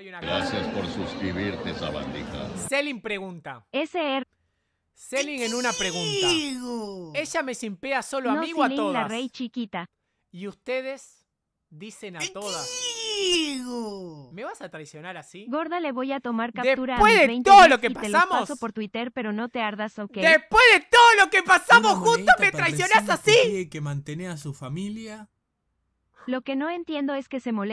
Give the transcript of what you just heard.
Gracias por suscribirte, sabandija. Selin pregunta. SR. Er- Selin en una pregunta. Ella me simpea solo amigo a mí o a todas. La rey chiquita. Y ustedes dicen a todas. ¿Me vas a traicionar así? Gorda, le voy a tomar captura Después a de todo lo que pasamos. por Twitter, pero no te ardas, ¿ok? Después de todo lo que pasamos juntos, me traicionas así. Que, que mantener a su familia. Lo que no entiendo es que se moleste...